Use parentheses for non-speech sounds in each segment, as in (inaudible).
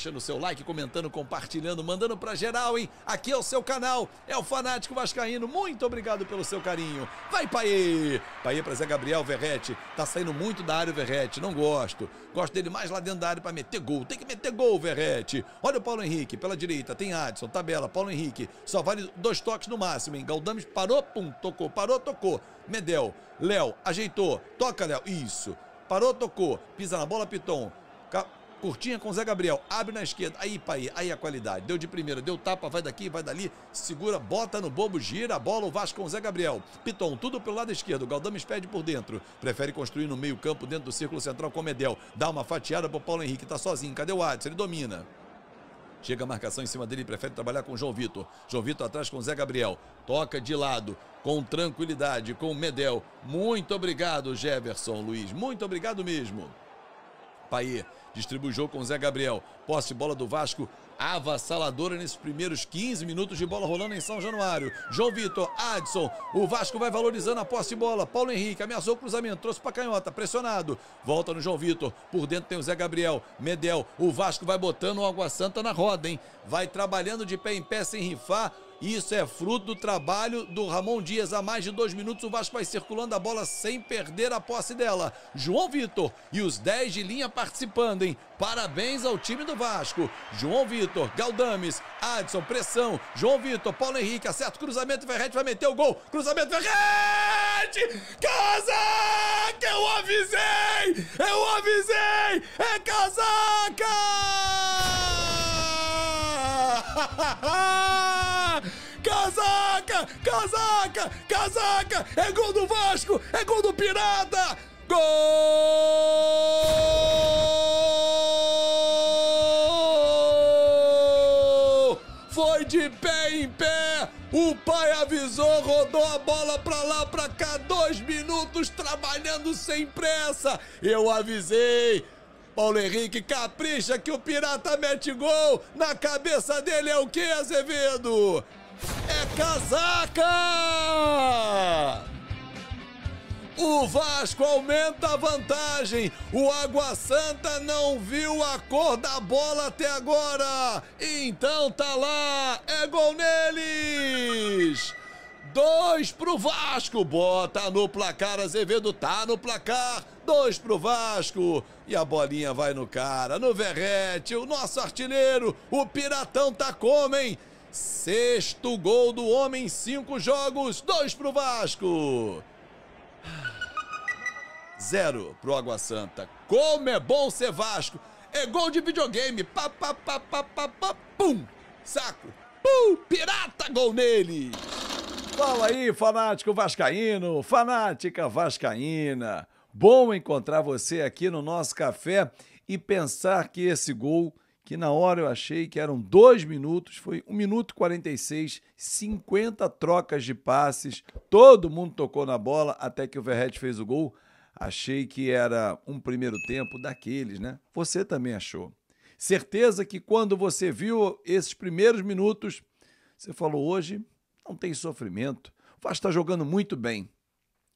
deixando o seu like, comentando, compartilhando, mandando pra geral, hein? Aqui é o seu canal, é o Fanático Vascaíno. Muito obrigado pelo seu carinho. Vai, Paê! Paê pra Zé Gabriel Verrete. Tá saindo muito da área o Verrete, não gosto. Gosto dele mais lá dentro da área pra meter gol. Tem que meter gol, Verrete. Olha o Paulo Henrique, pela direita, tem Adson, tabela, Paulo Henrique. Só vale dois toques no máximo, hein? Galdames parou, pum, tocou, parou, tocou. Medel, Léo, ajeitou. Toca, Léo. Isso. Parou, tocou. Pisa na bola, Piton. Curtinha com o Zé Gabriel. Abre na esquerda. Aí, Pai, aí a qualidade. Deu de primeira, deu tapa, vai daqui, vai dali. Segura, bota no bobo, gira a bola. O Vasco com o Zé Gabriel. Piton, tudo pelo lado esquerdo. Galdames pede por dentro. Prefere construir no meio-campo, dentro do círculo central com o Medel. Dá uma fatiada pro Paulo Henrique. Tá sozinho. Cadê o Adson? Ele domina. Chega a marcação em cima dele e prefere trabalhar com o João Vitor. João Vitor atrás com o Zé Gabriel. Toca de lado, com tranquilidade, com o Medel. Muito obrigado, Jefferson Luiz. Muito obrigado mesmo. Paê Distribui o jogo com Zé Gabriel. Posse bola do Vasco avassaladora nesses primeiros 15 minutos de bola rolando em São Januário. João Vitor, Adson, o Vasco vai valorizando a posse de bola. Paulo Henrique ameaçou o cruzamento, trouxe para canhota, pressionado. Volta no João Vitor, por dentro tem o Zé Gabriel, Medel. O Vasco vai botando o Água Santa na roda, hein? Vai trabalhando de pé em pé sem rifar. Isso é fruto do trabalho do Ramon Dias. Há mais de dois minutos, o Vasco vai circulando a bola sem perder a posse dela. João Vitor e os 10 de linha participando, hein? Parabéns ao time do Vasco. João Vitor, Galdames, Adson, pressão. João Vitor, Paulo Henrique, acerta o cruzamento. Verrete vai meter o gol. Cruzamento, Verrete! Casaca! Eu avisei! Eu avisei! É casaca! (laughs) Casaca! Casaca! É gol do Vasco! É gol do Pirata! Gol! Foi de pé em pé! O pai avisou, rodou a bola pra lá, pra cá, dois minutos trabalhando sem pressa! Eu avisei! Paulo Henrique capricha que o Pirata mete gol. Na cabeça dele é o que, Azevedo? é casaca! O Vasco aumenta a vantagem. O Água Santa não viu a cor da bola até agora. Então tá lá, é gol neles! Dois pro Vasco, bota no placar, Azevedo tá no placar. Dois pro Vasco. E a bolinha vai no cara, no Verrete, o nosso artilheiro, o Piratão tá como, hein? Sexto gol do homem cinco jogos, dois pro Vasco. Zero pro Água Santa. Como é bom ser Vasco. É gol de videogame. Pá, pá, pá, pá, pá, pá, pum. Saco. Pum. Pirata, gol nele. Fala aí, fanático vascaíno, fanática vascaína. Bom encontrar você aqui no nosso café e pensar que esse gol que na hora eu achei que eram dois minutos, foi 1 minuto 46, 50 trocas de passes, todo mundo tocou na bola até que o Verret fez o gol. Achei que era um primeiro tempo daqueles, né? Você também achou. Certeza que quando você viu esses primeiros minutos, você falou hoje não tem sofrimento, o Vasco está jogando muito bem.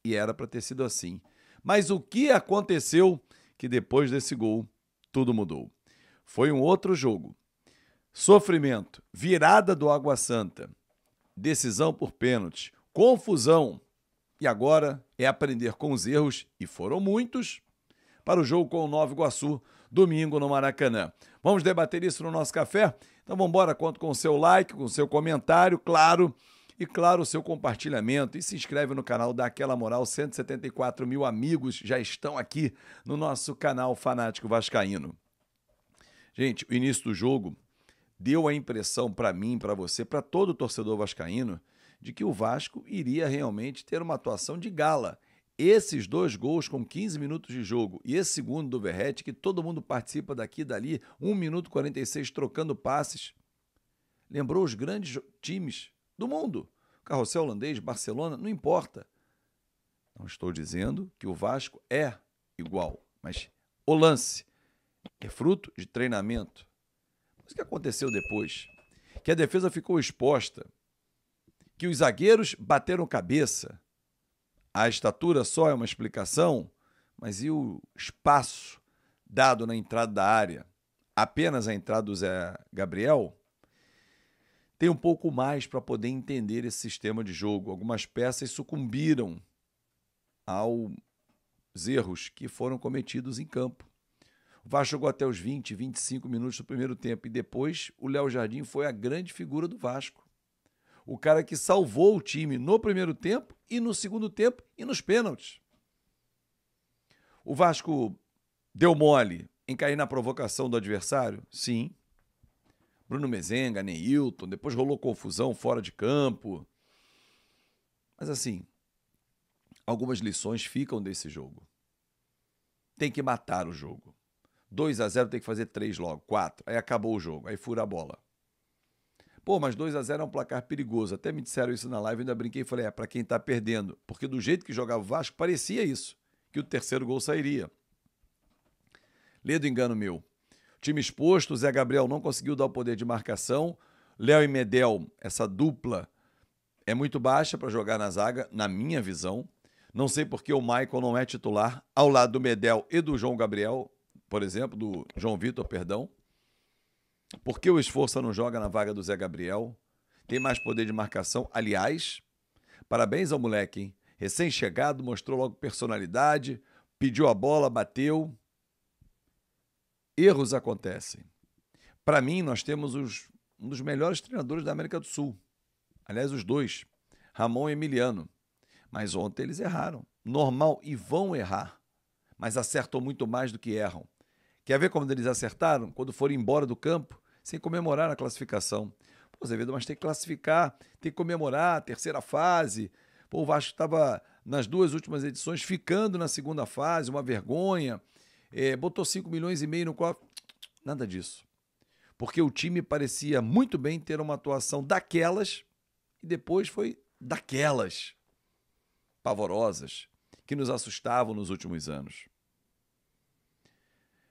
E era para ter sido assim. Mas o que aconteceu que depois desse gol tudo mudou? Foi um outro jogo. Sofrimento, virada do Água Santa, decisão por pênalti, confusão. E agora é aprender com os erros, e foram muitos, para o jogo com o Nova Iguaçu, domingo no Maracanã. Vamos debater isso no nosso café? Então vamos embora, conto com o seu like, com o seu comentário, claro, e claro, o seu compartilhamento. E se inscreve no canal daquela moral, 174 mil amigos já estão aqui no nosso canal Fanático Vascaíno. Gente, o início do jogo deu a impressão para mim, para você, para todo torcedor vascaíno, de que o Vasco iria realmente ter uma atuação de gala. Esses dois gols com 15 minutos de jogo e esse segundo do Verrete, que todo mundo participa daqui e dali, 1 minuto 46 trocando passes, lembrou os grandes times do mundo. Carrossel holandês, Barcelona, não importa. Não estou dizendo que o Vasco é igual, mas o lance, é fruto de treinamento. Mas o que aconteceu depois? Que a defesa ficou exposta, que os zagueiros bateram cabeça. A estatura só é uma explicação, mas e o espaço dado na entrada da área? Apenas a entrada do Zé Gabriel? Tem um pouco mais para poder entender esse sistema de jogo. Algumas peças sucumbiram aos erros que foram cometidos em campo. O Vasco jogou até os 20, 25 minutos do primeiro tempo e depois o Léo Jardim foi a grande figura do Vasco. O cara que salvou o time no primeiro tempo e no segundo tempo e nos pênaltis. O Vasco deu mole em cair na provocação do adversário? Sim. Bruno Mezenga, Neilton, depois rolou confusão fora de campo. Mas assim, algumas lições ficam desse jogo. Tem que matar o jogo. 2 a 0 tem que fazer 3 logo, 4. Aí acabou o jogo, aí fura a bola. Pô, mas 2 a 0 é um placar perigoso. Até me disseram isso na live, ainda brinquei e falei, é para quem tá perdendo, porque do jeito que jogava o Vasco parecia isso, que o terceiro gol sairia. Lê do engano meu. time exposto, Zé Gabriel não conseguiu dar o poder de marcação. Léo e Medel, essa dupla é muito baixa para jogar na zaga, na minha visão. Não sei porque o Michael não é titular ao lado do Medel e do João Gabriel por exemplo, do João Vitor, perdão. Por que o esforça não joga na vaga do Zé Gabriel? Tem mais poder de marcação. Aliás, parabéns ao moleque, hein? Recém-chegado, mostrou logo personalidade, pediu a bola, bateu. Erros acontecem. Para mim, nós temos os, um dos melhores treinadores da América do Sul. Aliás, os dois, Ramon e Emiliano. Mas ontem eles erraram. Normal e vão errar, mas acertam muito mais do que erram. Quer ver como eles acertaram? Quando foram embora do campo, sem comemorar a classificação. Pô, Zevedo, mas tem que classificar, tem que comemorar a terceira fase. Pô, o Vasco estava, nas duas últimas edições, ficando na segunda fase, uma vergonha. É, botou 5 milhões e meio no cofre. Nada disso. Porque o time parecia muito bem ter uma atuação daquelas e depois foi daquelas pavorosas que nos assustavam nos últimos anos.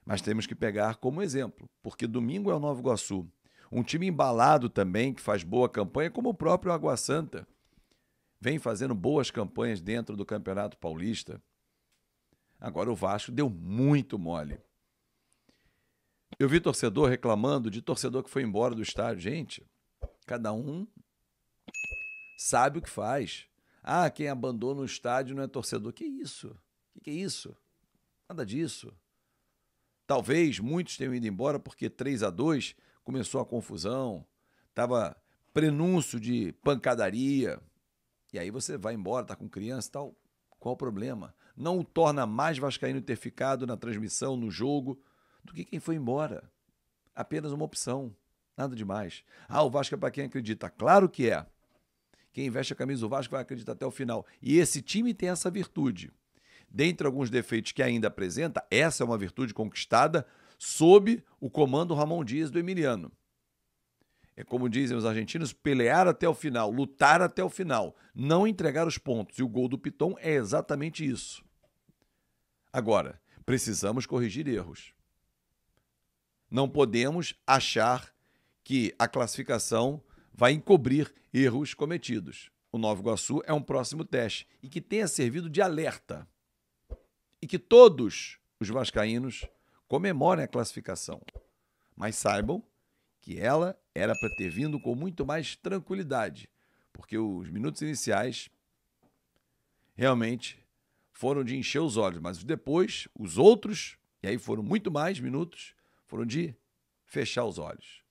Mas temos que pegar como exemplo, porque domingo é o Nova Iguaçu. Um time embalado também, que faz boa campanha, como o próprio Água Santa. Vem fazendo boas campanhas dentro do Campeonato Paulista. Agora o Vasco deu muito mole. Eu vi torcedor reclamando de torcedor que foi embora do estádio. Gente, cada um sabe o que faz. Ah, quem abandona o estádio não é torcedor. Que isso? Que, que é isso? Nada disso. Talvez muitos tenham ido embora porque 3 a 2 começou a confusão, estava prenúncio de pancadaria. E aí você vai embora, tá com criança e tal. Qual o problema? Não o torna mais vascaíno ter ficado na transmissão, no jogo, do que quem foi embora. Apenas uma opção. Nada demais. Ah, o Vasco é para quem acredita. Claro que é. Quem veste a camisa do Vasco vai acreditar até o final. E esse time tem essa virtude. Dentre alguns defeitos que ainda apresenta, essa é uma virtude conquistada sob o comando Ramon Dias do Emiliano. É como dizem os argentinos, pelear até o final, lutar até o final, não entregar os pontos. E o gol do Piton é exatamente isso. Agora, precisamos corrigir erros. Não podemos achar que a classificação vai encobrir erros cometidos. O Nova Iguaçu é um próximo teste e que tenha servido de alerta e que todos os vascaínos comemorem a classificação. Mas saibam que ela era para ter vindo com muito mais tranquilidade, porque os minutos iniciais realmente foram de encher os olhos, mas depois os outros, e aí foram muito mais minutos, foram de fechar os olhos.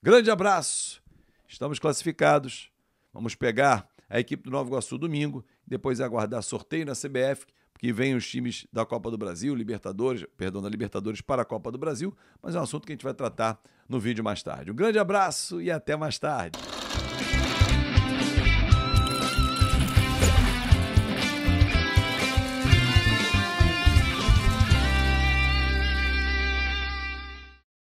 Grande abraço! Estamos classificados. Vamos pegar a equipe do Nova Iguaçu domingo, depois aguardar sorteio na CBF que vem os times da Copa do Brasil, Libertadores, perdão, da Libertadores para a Copa do Brasil, mas é um assunto que a gente vai tratar no vídeo mais tarde. Um grande abraço e até mais tarde.